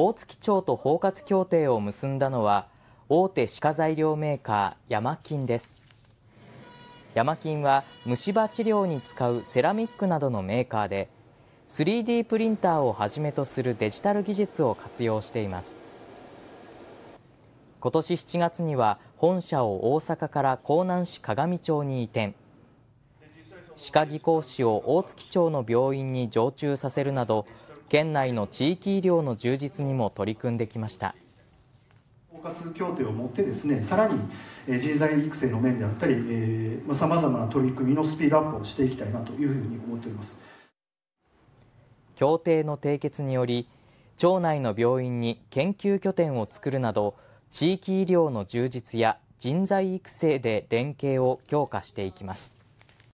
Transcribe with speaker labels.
Speaker 1: 大月町と包括協定を結んだのは大手歯科材料メーカーヤマキンですヤマキンは虫歯治療に使うセラミックなどのメーカーで 3D プリンターをはじめとするデジタル技術を活用しています今年7月には本社を大阪から江南市鏡町に移転歯科技工士を大月町の病院に常駐させるなど県内の地域医療の充実にも取り組んできました。
Speaker 2: 包括協定をもってですねさらに人材育成の面であったりさまざ、まな取り組みのスピードアップをしていきたいなというふうに思っております
Speaker 1: 協定の締結により町内の病院に研究拠点を作るなど地域医療の充実や人材育成で連携を強化していきます